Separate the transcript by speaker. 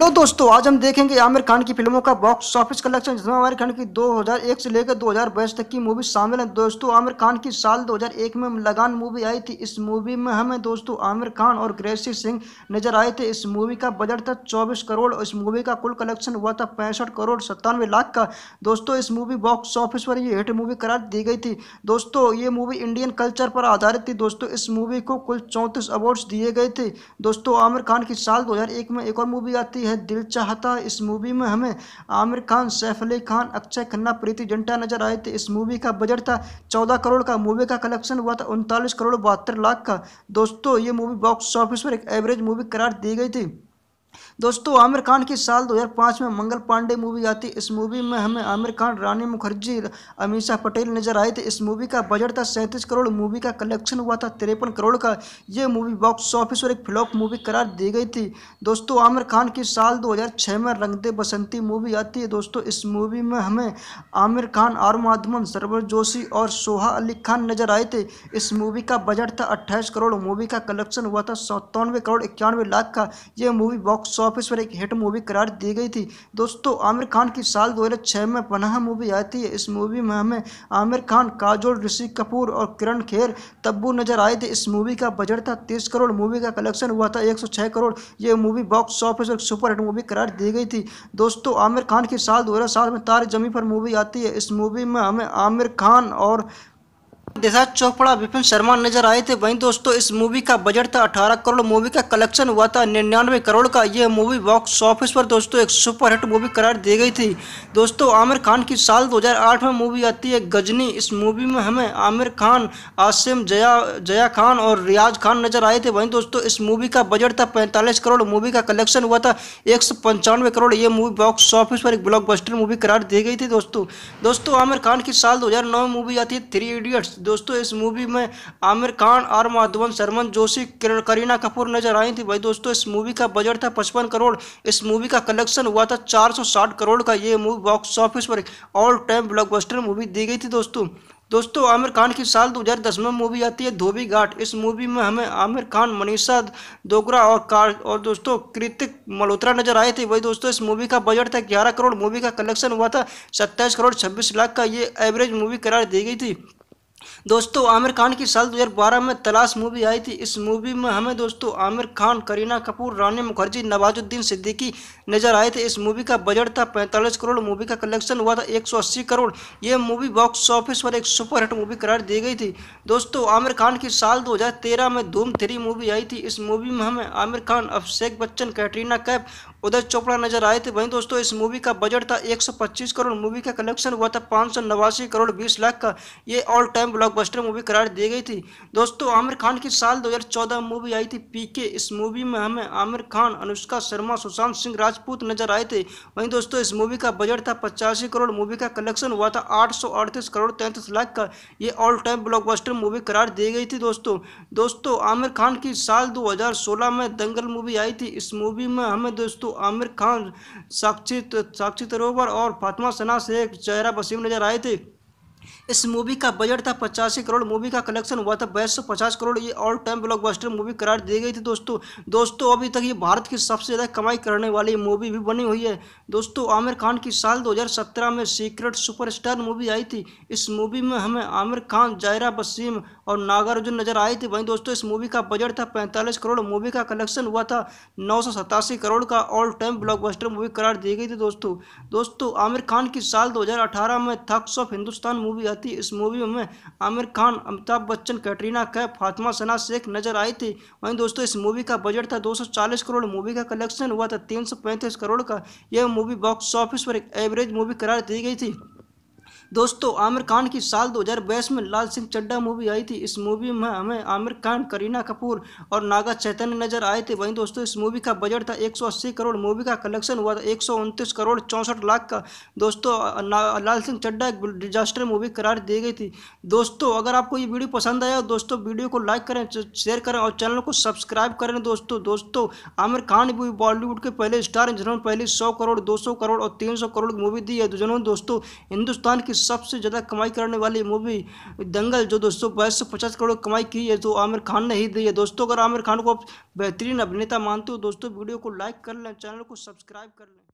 Speaker 1: तो दोस्तों आज हम देखेंगे आमिर खान की फिल्मों का बॉक्स ऑफिस कलेक्शन जिसमें आमिर खान की 2001 से लेकर 2022 तक की मूवी शामिल है दोस्तों आमिर खान की साल 2001 में लगान मूवी आई थी इस मूवी में हमें दोस्तों आमिर खान और ग्रेसी सिंह नजर आए थे इस मूवी का बजट था 24 करोड़ इस मूवी का कुल कलेक्शन हुआ था पैंसठ करोड़ सत्तानवे लाख का दोस्तों इस मूवी बॉक्स ऑफिस पर ये हिट मूवी करार दी गई थी दोस्तों ये मूवी इंडियन कल्चर पर आधारित थी दोस्तों इस मूवी को कुल चौंतीस अवार्ड्स दिए गए थे दोस्तों आमिर खान की साल दो में एक और मूवी आती है है दिल चाहता इस मूवी में हमें आमिर खान सैफ अली खान अक्षय खन्ना प्रीति जंटा नजर आए थे इस मूवी का बजट था चौदह करोड़ का मूवी का कलेक्शन हुआ था उनतालीस करोड़ बहत्तर लाख का दोस्तों ये मूवी बॉक्स ऑफिस पर एक एवरेज मूवी करार दी गई थी दोस्तों आमिर खान की साल 2005 में मंगल पांडे मूवी आती इस मूवी में हमें आमिर खान रानी मुखर्जी अमीशा पटेल नजर आए थे इस मूवी का बजट था सैंतीस करोड़ मूवी का कलेक्शन हुआ था तिरपन करोड़ का ये मूवी बॉक्स ऑफिस और एक फ्लॉप मूवी करार दी गई थी दोस्तों आमिर खान की साल 2006 में दे बसंती मूवी आती है दोस्तों इस मूवी में हमें आमिर खान आर माधवन सरवर जोशी और सोहा अली खान नजर आए थे इस मूवी का बजट था अट्ठाईस करोड़ मूवी का कलेक्शन हुआ था सत्तानवे करोड़ इक्यानवे लाख का ये मूवी बॉक्स बॉक्स ऑफिस पर एक हिट मूवी करार दी गई थी दोस्तों आमिर खान की साल 2006 में पनाह मूवी आई थी इस मूवी में हमें आमिर खान काजोल ऋषि कपूर और किरण खेर तब्बू नजर आए थे इस मूवी का बजट था तीस करोड़ मूवी का कलेक्शन हुआ था 106 करोड़ ये मूवी बॉक्स ऑफिस पर सुपरहिट मूवी करार दी गई थी दोस्तों आमिर खान की साल दो में तार जमी पर मूवी आती है इस मूवी में हमें आमिर खान और देसाज चोपड़ा विपिन शर्मा नजर आए थे वहीं दोस्तों इस मूवी का बजट था 18 करोड़ मूवी का कलेक्शन हुआ था निन्यानवे करोड़ का यह मूवी बॉक्स ऑफिस पर दोस्तों एक सुपरहिट मूवी करार दी गई थी दोस्तों आमिर खान की साल 2008 में मूवी आती है गजनी इस मूवी में हमें आमिर खान आसिम जया जया खान और रियाज खान नजर आए थे वहीं दोस्तों इस मूवी का बजट था पैंतालीस करोड़ मूवी का कलेक्शन हुआ था एक करोड़ यह मूवी बॉक्स ऑफिस पर एक ब्लॉक मूवी करार दी गई थी दोस्तों दोस्तों आमिर खान की साल दो में मूवी आती है थ्री इडियट्स दोस्तों इस मूवी में आमिर खान और माधवन शर्मन जोशी करीना कपूर नजर आई थी भाई दोस्तों इस मूवी का बजट था पचपन करोड़ इस मूवी का कलेक्शन हुआ था साठ करोड़ का ये मूवी बॉक्स ऑफिस पर ऑल टाइम ब्लॉकबस्टर मूवी दी गई थी दोस्तों दोस्तों आमिर खान की साल 2010 में मूवी आती है धोबी घाट इस मूवी में हमें आमिर खान मनीषा दोगरा और कार और दोस्तों कृतिक मल्होत्रा नजर आए थे वही दोस्तों इस मूवी का बजट था ग्यारह करोड़ मूवी का कलेक्शन हुआ था सत्ताईस करोड़ छब्बीस लाख का ये एवरेज मूवी करार दी गई थी दोस्तों आमिर खान की साल 2012 में तलाश मूवी आई थी इस मूवी में हमें दोस्तों आमिर खान करीना कपूर रानी मुखर्जी नवाजुद्दीन सिद्दीकी नजर आए थे इस मूवी का बजट था 45 करोड़ मूवी का कलेक्शन हुआ था 180 करोड़ ये मूवी बॉक्स ऑफिस पर एक सुपरहिट मूवी करार दी गई थी दोस्तों आमिर खान की साल 2013 में धूम थ्री मूवी आई थी इस मूवी में हमें आमिर खान अभिषेक बच्चन कैटरीना कैफ उदय चोपड़ा नजर आए थे वहीं दोस्तों इस मूवी का बजट था एक करोड़ मूवी का कलेक्शन हुआ था पाँच करोड़ बीस लाख का ये ऑल टाइम में ब्लॉकबस्टर मूवी करार दी गई थी दोस्तों आमिर खान की साल 2014 मूवी आई थी पीके इस मूवी में हमें आमिर खान अनुष्का शर्मा सुशांत सिंह राजपूत नजर आए थे वहीं दोस्तों इस मूवी का बजट था पचासी करोड़ मूवी का कलेक्शन हुआ था आठ करोड़ तैंतीस लाख का ये ऑल टाइम ब्लॉक मूवी करार दी गई थी दोस्तों दोस्तों आमिर खान की साल दो में दंगल मूवी आई थी इस मूवी में हमें दोस्तों आमिर खान साक्षी साक्षी तरोवर और फातिमा सना से एक चेहरा बसीम नजर आए थे इस मूवी का बजट था पचासी करोड़ मूवी का कलेक्शन हुआ था बाईस पचास करोड़ ये ऑल टाइम ब्लॉकबस्टर मूवी करार दी गई थी दोस्तों दोस्तों अभी तक ये भारत की सबसे ज़्यादा कमाई करने वाली मूवी भी बनी हुई है दोस्तों आमिर खान की साल 2017 में सीक्रेट सुपरस्टार मूवी आई थी इस मूवी में हमें आमिर खान जायरा वसीम और नागार्जुन नजर आई थे वहीं दोस्तों इस मूवी का बजट था पैंतालीस करोड़ मूवी का कलेक्शन हुआ था नौ करोड़ का ऑल टाइम ब्लॉकबस्टर मूवी करार दी गई थी दोस्तों दोस्तों आमिर खान की साल दो में थक्स ऑफ हिंदुस्तान मूवी थी इस मूवी में आमिर खान अमिताभ बच्चन कैटरीना कैफ फातिमा सना शेख नजर आई थी वहीं दोस्तों इस मूवी का बजट था 240 करोड़ मूवी का कलेक्शन हुआ था 335 करोड़ का यह मूवी बॉक्स ऑफिस पर एक एवरेज मूवी करार दी गई थी दोस्तों आमिर खान की साल 2022 में लाल सिंह चड्डा मूवी आई थी इस मूवी में हमें आमिर खान करीना कपूर और नागा चैतन्य नजर आए थे वहीं दोस्तों इस मूवी का बजट था 180 करोड़ मूवी का कलेक्शन हुआ था एक करोड़ चौंसठ लाख का दोस्तों लाल सिंह चड्डा एक डिजास्टर मूवी करार दी गई थी दोस्तों अगर आपको ये वीडियो पसंद आया दोस्तों वीडियो को लाइक करें शेयर करें और चैनल को सब्सक्राइब करें दोस्तों दोस्तों आमिर खान भी बॉलीवुड के पहले स्टार हैं जिन्होंने पहले सौ करोड़ दो करोड़ और तीन करोड़ की मूवी दी है तो जिन्होंने दोस्तों हिंदुस्तान की सबसे ज़्यादा कमाई करने वाली मूवी दंगल जो दोस्तों बाईस सौ पचास करोड़ कमाई की है तो आमिर खान ने ही दी है दोस्तों अगर आमिर खान को बेहतरीन अभिनेता मानते हो दोस्तों वीडियो को लाइक कर लें चैनल को सब्सक्राइब कर लें